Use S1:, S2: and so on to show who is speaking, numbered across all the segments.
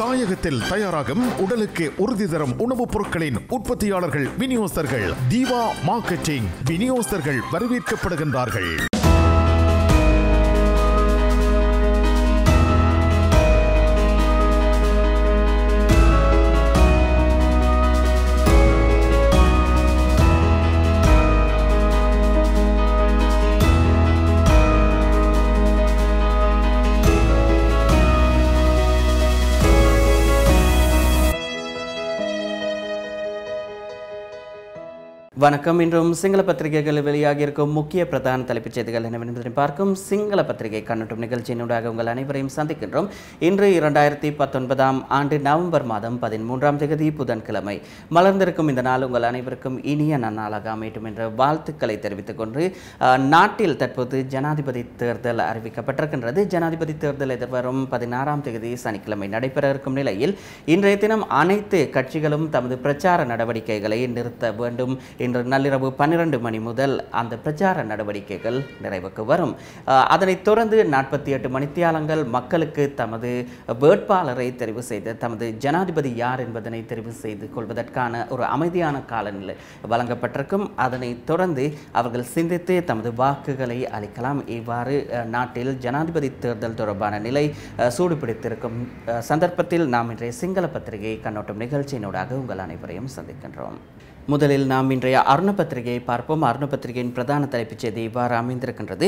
S1: தாயகத்தில் தயாராகும் உடலுக்கு உறுதி தரும் உணவுப் பொருட்களின் உற்பத்தியாளர்கள் விநியோகஸ்தர்கள் தீபா மார்க்கெட்டிங் விநியோகஸ்தர்கள் வரவேற்கப்படுகின்றார்கள் வணக்கம் இன்றும் சிங்கள பத்திரிகைகளில் வெளியாகி இருக்கும் முக்கிய பிரதான தலைப்புச் செய்திகள் என்னவென்று பார்க்கும் சிங்கள பத்திரிகை கண்ணட்டும் நிகழ்ச்சியினூடாக உங்கள் அனைவரையும் சந்திக்கின்றோம் இன்று இரண்டாயிரத்தி பத்தொன்பதாம் ஆண்டு நவம்பர் மாதம் பதிமூன்றாம் தேதி புதன்கிழமை மலர்ந்திருக்கும் இந்த நாள் உங்கள் அனைவருக்கும் இனிய நன்னாளாக அமையட்டும் என்ற வாழ்த்துக்களை தெரிவித்துக் கொண்டு நாட்டில் தற்போது ஜனாதிபதி தேர்தல் அறிவிக்கப்பட்டிருக்கின்றது ஜனாதிபதி தேர்தல் எதிர்வரும் பதினாறாம் தேதி சனிக்கிழமை நடைபெற இருக்கும் நிலையில் இன்றைய தினம் அனைத்து கட்சிகளும் தமது பிரச்சார நடவடிக்கைகளை நிறுத்த வேண்டும் இன்று நள்ளிரவு பன்னிரண்டு மணி முதல் அந்த பிரச்சார நடவடிக்கைகள் நிறைவுக்கு வரும் அதனைத் தொடர்ந்து நாற்பத்தி எட்டு மணித்தியாலங்கள் மக்களுக்கு தமது வேட்பாளரை தெரிவு செய்து தமது ஜனாதிபதி யார் என்பதனை தெரிவு செய்து கொள்வதற்கான ஒரு அமைதியான காலநிலை வழங்கப்பட்டிருக்கும் அதனைத் தொடர்ந்து அவர்கள் சிந்தித்து தமது வாக்குகளை அளிக்கலாம் இவ்வாறு நாட்டில் ஜனாதிபதி தேர்தல் தொடர்பான நிலை சூடுபிடித்திருக்கும் சந்தர்ப்பத்தில் நாம் இன்றைய சிங்கள பத்திரிகை கண்ணோட்டம் நிகழ்ச்சியினூடாக உங்கள் அனைவரையும் சந்திக்கின்றோம் முதலில் நாம் இன்றைய அருணபத்திரிகையை பார்ப்போம் அருணபத்திரிகையின் பிரதான தலைப்புச் செய்தி இவ்வாறு அமைந்திருக்கின்றது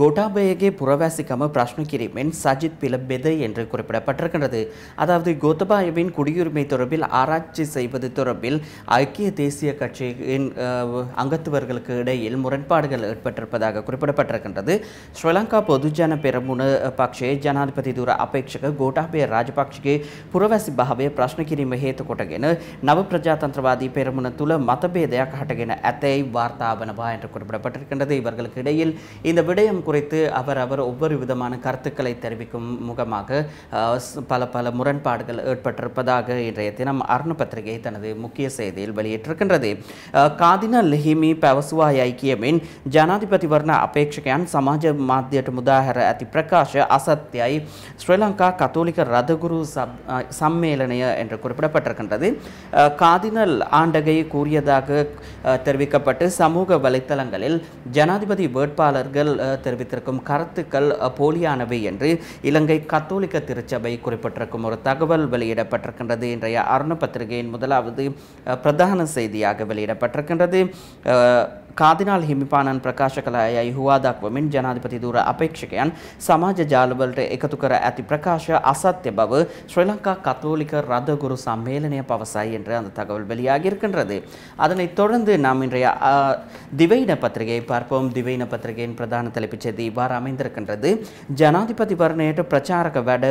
S1: கோட்டாபயகே புறவாசிக்கம பிரஷ்னகிரிமென் சஜித் பிலபெது என்று குறிப்பிடப்பட்டிருக்கின்றது அதாவது கோத்தபாயவின் குடியுரிமை தொடர்பில் ஆராய்ச்சி செய்வது தொடர்பில் ஐக்கிய தேசிய கட்சியின் அங்கத்துவர்களுக்கு இடையில் முரண்பாடுகள் ஏற்பட்டிருப்பதாக குறிப்பிடப்பட்டிருக்கின்றது ஸ்ரீலங்கா பொதுஜன பெருமுன பக்ஷே ஜனாதிபதி தூர அபேட்சக கோட்டாபய ராஜபக்ஷகே புறவாசி பகவே பிரஷ்னகிரி கொட்டகேனு நவ பிரஜாதந்திரவாதி ಪೆರಮುನತ್ತು துல மதபேதையாக ஹட்டகின அத்தை வார்த்தாபனவா என்று குறிப்பிடப்பட்டிருக்கின்றது இவர்களுக்கு இடையில் இந்த விடயம் குறித்து அவர் அவர் ஒவ்வொரு விதமான கருத்துக்களை தெரிவிக்கும் முகமாக பல பல முரண்பாடுகள் ஏற்பட்டிருப்பதாக இன்றைய தினம் அருண பத்திரிகை தனது முக்கிய செய்தியில் வெளியிட்டிருக்கின்றது காதின லிஹிமி பவசுவாய் ஐக்கியமின் ஜனாதிபதி වරණ අපේක්ෂකයන් සමාජ මාධ්‍යයට මුදාහැර ඇති பிரகாஷ் அசத்தியாய் ஸ்ரீலங்கா கத்தோலிக்க ரதகுரு சம்மேளனைய என்று குறிப்பிடப்பட்டிருக்கின்றது காதினல் ஆண்டகை கூறியதாக தெரிவிக்கப்பட்டு சமூக வலைத்தளங்களில் ஜனாதிபதி வேட்பாளர்கள் தெரிவித்திருக்கும் கருத்துக்கள் போலியானவை என்று இலங்கை கத்தோலிக்க திருச்சபை குறிப்பிட்டிருக்கும் ஒரு தகவல் வெளியிடப்பட்டிருக்கின்றது இன்றைய அருண பத்திரிகையின் முதலாவது பிரதான செய்தியாக வெளியிடப்பட்டிருக்கின்றது කාදිනාල් හිමිපාණන් ප්‍රකාශ කළා යයි හුවා දක්වමින් ජනාධිපති ධුර අපේක්ෂකයන් සමාජ ජාලවලට එකතු කර ඇති ප්‍රකාශය අසත්‍ය බව ශ්‍රී ලංකා கத்தோலிக்க ரத குரு சம்மேளனය பவசாய் என்று அந்த தகவல் வெளியாகியிருக்கின்றது அதனைத் தொடர்ந்து நாம் இன்றைய திவையின பத்திரிகையை பார்ப்போம் திவையின பத்திரிகையின் பிரதான தலைப்புச் செய்தி இவ்வாறு அமைந்திருக்கின்றது ஜனாதிபதி வர்ணයට ප්‍රචාරක වැඩ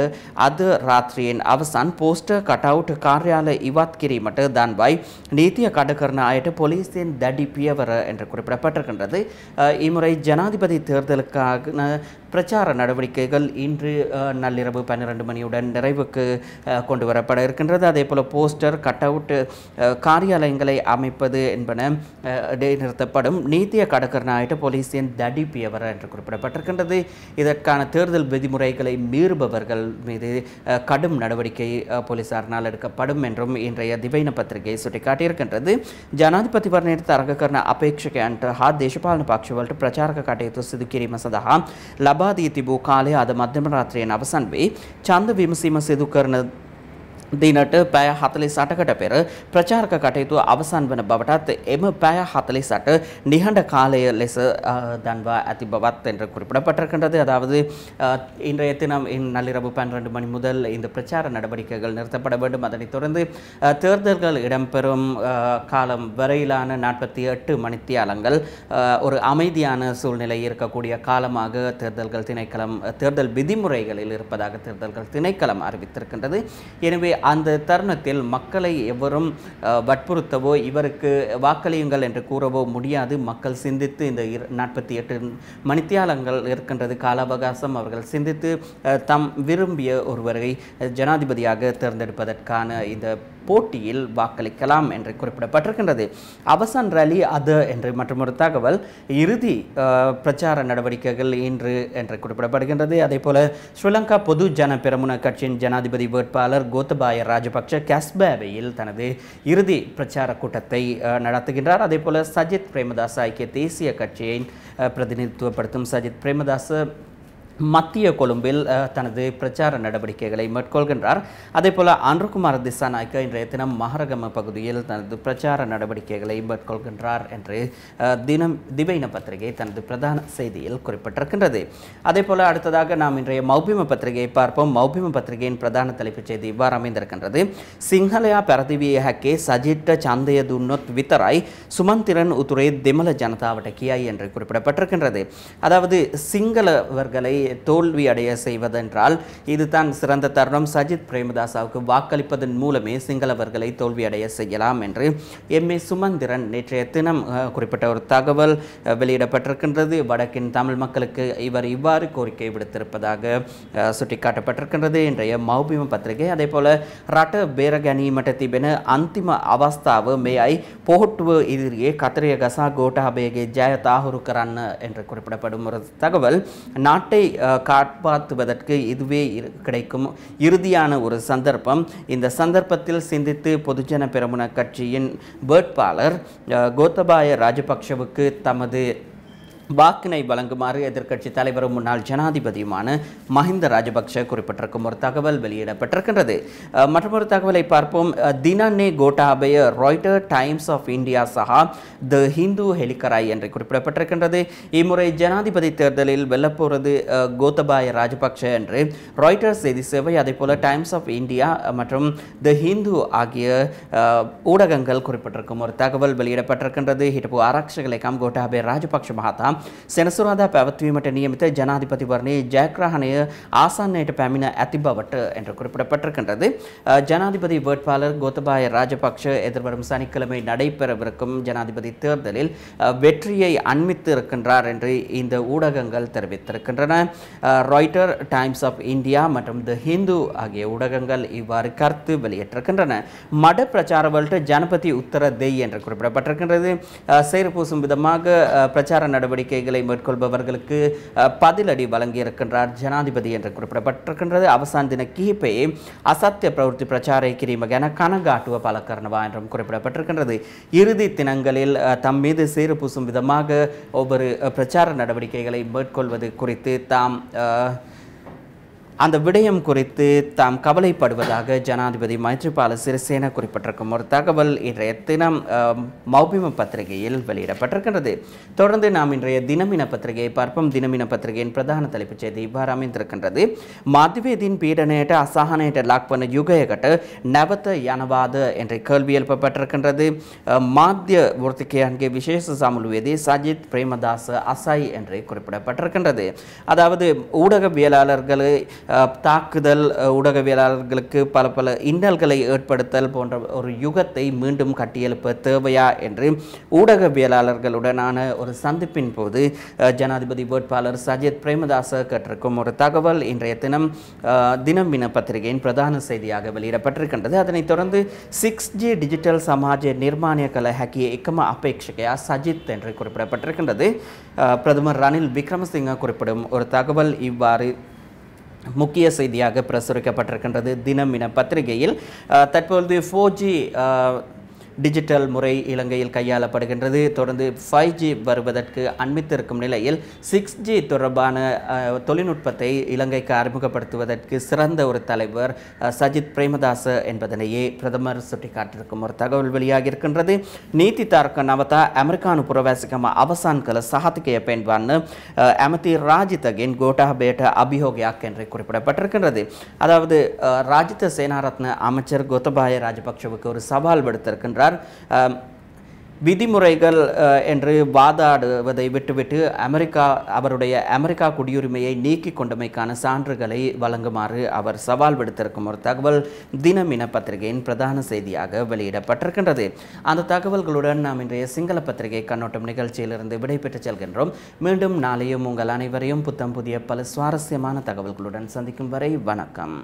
S1: අද රාත්‍රියෙන් අවසන් පෝස්ටර් කටවුට් කාර්යාලය ඉවත් කිරීමට දන්වයි නීතිය කඩ කරන අයට පොලිසියෙන් දැඩි පියවර என்று குறிப்பிடப்பட்டிருக்கின்றது இம்முறை ஜனாதிபதி தேர்தலுக்காக பிரச்சார நடவடிக்கைகள் இன்று நள்ளிரவு பன்னிரண்டு மணியுடன் நிறைவுக்கு கொண்டு வரப்பட இருக்கின்றது அதே போல் போஸ்டர் கட் அவுட் காரியாலயங்களை அமைப்பது என்பன இடைநிறுத்தப்படும் நீத்திய கடற்கர் நாயிட்டு போலீஸின் தடிப்பியவர் என்று குறிப்பிடப்பட்டிருக்கின்றது இதற்கான தேர்தல் விதிமுறைகளை மீறுபவர்கள் மீது கடும் நடவடிக்கை போலீசாரினால் எடுக்கப்படும் என்றும் இன்றைய திவைன பத்திரிகை சுட்டிக்காட்டியிருக்கின்றது ஜனாதிபதி වරණයට තරග කරන அன்று හා දේශපාලන පක්ෂවලට ප්‍රචාරක කටයුතු සිදු කිරීම සඳහා ලබා දී තිබූ කාලය අද මධ්‍යම රාත්‍රියෙන් අවසන් වී ඡන්ද විමසීම සිදු කරන දිනට පැය 48කට පෙර ප්‍රචාරක කටයුතු අවසන් වන බවටත් එම පැය 48 නිහඬ காலை லெஸ் தன்வா அதி பவாத் என்று குறிப்பிடப்பட்டிருக்கின்றது அதாவது இன்றைய தினம் நள்ளிரவு பன்னிரண்டு மணி முதல் இந்த பிரச்சார நடவடிக்கைகள் நிறுத்தப்பட வேண்டும் அதனைத் தொடர்ந்து தேர்தல்கள் இடம்பெறும் காலம் வரையிலான நாற்பத்தி எட்டு மணித்தியாலங்கள் ஒரு அமைதியான சூழ்நிலை இருக்கக்கூடிய காலமாக தேர்தல்கள் திணைக்களம் தேர்தல் விதிமுறைகளில் இருப்பதாக தேர்தல்கள் திணைக்களம் அறிவித்திருக்கின்றது எனவே அந்த தருணத்தில் மக்களை எவரும் வற்புறுத்தவோ இவருக்கு வாக்களியுங்கள் என்று கூறவோ முடியாது மக்கள் சிந்தித்து இந்த நாற்பத்தி எட்டு மணித்தியாலங்கள் இருக்கின்றது கால அவகாசம் அவர்கள் சிந்தித்து தம் விரும்பிய ஒருவரை ஜனாதிபதியாக தேர்ந்தெடுப்பதற்கான இந்த போட்டியில் வாக்களிக்கலாம் என்று குறிப்பிடப்பட்டிருக்கின்றது அவசான் ரலி அது என்று மற்றொரு தகவல் இறுதி பிரச்சார நடவடிக்கைகள் இன்று என்று குறிப்பிடப்படுகின்றது அதே போல ஸ்ரீலங்கா பொது ஜன பெருமுன கட்சியின் ஜனாதிபதி வேட்பாளர் கோத்தப கோட்டாபாய ராஜபக்ச கஸ்பாபையில் தனது இறுதி பிரச்சார கூட்டத்தை நடத்துகின்றார் அதே போல சஜித் பிரேமதாஸ் ஐக்கிய தேசிய கட்சியை பிரதிநிதித்துவப்படுத்தும் சஜித் பிரேமதாஸ் மத்திய கொழும்பில் தனது பிரச்சார நடவடிக்கைகளை மேற்கொள்கின்றார் அதே போல் அன்ருகுமார் திசாநாயக்க இன்றைய தினம் மகரகம பகுதியில் தனது பிரச்சார நடவடிக்கைகளை மேற்கொள்கின்றார் என்று தினம் திவைன பத்திரிகை தனது பிரதான செய்தியில் குறிப்பிட்டிருக்கின்றது அதே போல் அடுத்ததாக நாம் இன்றைய மௌபிம பத்திரிகையை பார்ப்போம் மௌபிம பத்திரிகையின் பிரதான தலைப்புச் செய்தி இவ்வாறு அமைந்திருக்கின்றது சிங்களயா பிரதிவிய சஜிட்ட சந்தைய துன்னொத் வித்தராய் சுமந்திரன் உத்துரை திமல ஜனதாவட்ட கியாய் என்று குறிப்பிடப்பட்டிருக்கின்றது அதாவது சிங்களவர்களை தோல்வி அடைய செய்வதென்றால் இதுதான் சிறந்த தருணம் சஜித் பிரேமதாசாவுக்கு வாக்களிப்பதன் மூலமே சிங்களவர்களை தோல்வியடைய செய்யலாம் என்று எம் ஏ சுமந்திரன் நேற்றைய தினம் குறிப்பிட்ட ஒரு தகவல் வெளியிடப்பட்டிருக்கின்றது வடக்கின் தமிழ் மக்களுக்கு இவர் இவ்வாறு கோரிக்கை விடுத்திருப்பதாக சுட்டிக்காட்டப்பட்டிருக்கின்றது இன்றைய மௌபிம பத்திரிகை அதே போல ரட்ட பேரகனி மட்டத்தீபென அந்திம அவஸ்தாவு மேய் போட்டுவு எதிரியே கத்திரிய கசா கோட்டாபேகே ஜெய தாகுரு என்று குறிப்பிடப்படும் ஒரு தகவல் நாட்டை காப்பாற்றுவதற்கு இதுவே கிடைக்கும் இறுதியான ஒரு சந்தர்ப்பம் இந்த சந்தர்ப்பத்தில் சிந்தித்து பொதுஜன பெரமுன கட்சியின் வேட்பாளர் கோத்தபாய ராஜபக்ஷவுக்கு தமது வாக்கினை வழங்குமாறு எதிர்க்கட்சித் தலைவரும் முன்னாள் ஜனாதிபதியுமான மஹிந்த ராஜபக்ஷ குறிப்பிட்டிருக்கும் ஒரு தகவல் வெளியிடப்பட்டிருக்கின்றது மற்றொரு தகவலை பார்ப்போம் தினநே Gotabaya Reuters Times of India சஹா த ஹிந்து ஹெலிகராய் என்று குறிப்பிடப்பட்டிருக்கின்றது இம்முறை ஜனாதிபதி தேர்தலில் வெல்லப்போவது கோத்தபாய ராஜபக்ஷ என்று ராய்டர் செய்தி சேவை அதே போல டைம்ஸ் ஆஃப் இந்தியா மற்றும் த ஹிந்து ஆகிய ஊடகங்கள் குறிப்பிட்டிருக்கும் ஒரு தகவல் வெளியிடப்பட்டிருக்கின்றது ஹிட்டபு ஆராய்ச்சிகளை காம் கோட்டாபே ராஜபக்ஷ மகாதாம் සෙනසුරාදා පැවැත්වීමට නියමිත ජනාධිපතිවරණයේ ජයග්‍රහණය ආසන්නයට පැමිණ ඇති බවට என்று குறிப்பிடப்பட்டிருக்கின்றது ஜனாதிபதி வேட்பாளர் கோத்தபாய ராஜபக்ஷ எதிர்வரும் சனிக்கிழமை நடைபெறவிருக்கும் ஜனாதிபதி தேர்தலில் வெற்றியை அண்மித்து இருக்கின்றார் என்று இந்த ஊடகங்கள் தெரிவித்திருக்கின்றன ராய்டர் டைம்ஸ் ஆஃப் இந்தியா மற்றும் த ஹிந்து ஆகிய ஊடகங்கள் இவ்வாறு கருத்து வெளியிட்டிருக்கின்றன மட பிரச்சார பிரச்சாரவல்ட்டு ஜனபதி உத்தர தெய் என்று குறிப்பிடப்பட்டிருக்கின்றது சேறு பூசும் விதமாக பிரச்சார நடவடிக்கை நடவடிக்கைகளை மேற்கொள்பவர்களுக்கு பதிலடி வழங்கியிருக்கின்றார் ஜனாதிபதி என்று குறிப்பிடப்பட்டிருக்கின்றது அவசான அசத்திய பிரவர்த்தி பிரச்சார ಪ್ರವೃತ್ತಿ என ಕಿರಿಮಗನ பல கரணவா என்றும் குறிப்பிடப்பட்டிருக்கின்றது இறுதி தினங்களில் தம் மீது சீறு பூசும் விதமாக ஒவ்வொரு பிரச்சார நடவடிக்கைகளை மேற்கொள்வது குறித்து தாம் அந்த விடயம் குறித்து தாம் கவலைப்படுவதாக ஜனாதிபதி மைத்ரிபால சிறிசேன குறிப்பிட்டிருக்கும் ஒரு தகவல் இன்றைய தினம் மௌபிம பத்திரிகையில் வெளியிடப்பட்டிருக்கின்றது தொடர்ந்து நாம் இன்றைய தினமின பத்திரிகையை பார்ப்போம் தினமின பத்திரிகையின் பிரதான தலைப்புச் செய்தி இவ்வாறு அமைந்திருக்கின்றது மதுவேதின் பீடனேட்ட அசாகனேட்ட லாக் பண்ண யுகயகட்டு நவத்த யனவாத என்ற கேள்வி எழுப்பப்பட்டிருக்கின்றது மாத்திய அங்கே விசேஷ வேதி சஜித் பிரேமதாஸ் அசாய் என்று குறிப்பிடப்பட்டிருக்கின்றது அதாவது ஊடகவியலாளர்களை தாக்குதல் ஊடகவியலாளர்களுக்கு பல பல இன்னல்களை ஏற்படுத்தல் போன்ற ஒரு யுகத்தை மீண்டும் கட்டியெழுப்ப தேவையா என்று ஊடகவியலாளர்களுடனான ஒரு சந்திப்பின் போது ஜனாதிபதி வேட்பாளர் சஜித் பிரேமதாச கற்றிருக்கும் ஒரு தகவல் இன்றைய தினம் தினம் தின பத்திரிகையின் பிரதான செய்தியாக வெளியிடப்பட்டிருக்கின்றது அதனைத் தொடர்ந்து சிக்ஸ் ஜி டிஜிட்டல் சமாஜ நிர்மாணிய கலை ஹக்கிய இக்கம அபேட்சகையா சஜித் என்று குறிப்பிடப்பட்டிருக்கின்றது பிரதமர் ரணில் விக்ரமசிங்க குறிப்பிடும் ஒரு தகவல் இவ்வாறு முக்கிய செய்தியாக பிரசுரிக்கப்பட்டிருக்கின்றது தினம் என பத்திரிகையில் தற்பொழுது ஃபோர் ஜி டிஜிட்டல் முறை இலங்கையில் கையாளப்படுகின்றது தொடர்ந்து ஃபைவ் ஜி வருவதற்கு அண்மித்திருக்கும் நிலையில் சிக்ஸ் ஜி தொடர்பான தொழில்நுட்பத்தை இலங்கைக்கு அறிமுகப்படுத்துவதற்கு சிறந்த ஒரு தலைவர் சஜித் பிரேமதாச என்பதனையே பிரதமர் சுட்டிக்காட்டிருக்கும் ஒரு தகவல் வெளியாகியிருக்கின்றது நீதி தார்க்க நவதா அமெரிக்கானு புறவாசிகம அவசான் கல සහතිකය පෙන්වන්න அமதி ராஜிதகின் கோட்டா பேட்ட அபியோகியாக் என்று குறிப்பிடப்பட்டிருக்கின்றது அதாவது ராஜித சேனாரத்ன அமைச்சர் கோத்தபாய ராஜபக்ஷவுக்கு ஒரு சவால் விடுத்திருக்கின்றார் சொல்கிறார் விதிமுறைகள் என்று வாதாடுவதை விட்டுவிட்டு அமெரிக்கா அவருடைய அமெரிக்கா குடியுரிமையை நீக்கி கொண்டமைக்கான சான்றுகளை வழங்குமாறு அவர் சவால் விடுத்திருக்கும் ஒரு தகவல் தினம் இன பத்திரிகையின் பிரதான செய்தியாக வெளியிடப்பட்டிருக்கின்றது அந்த தகவல்களுடன் நாம் இன்றைய சிங்கள பத்திரிகை கண்ணோட்டம் நிகழ்ச்சியிலிருந்து விடைபெற்று செல்கின்றோம் மீண்டும் நாளையும் உங்கள் அனைவரையும் புத்தம் புதிய பல சுவாரஸ்யமான தகவல்களுடன் சந்திக்கும் வரை வணக்கம்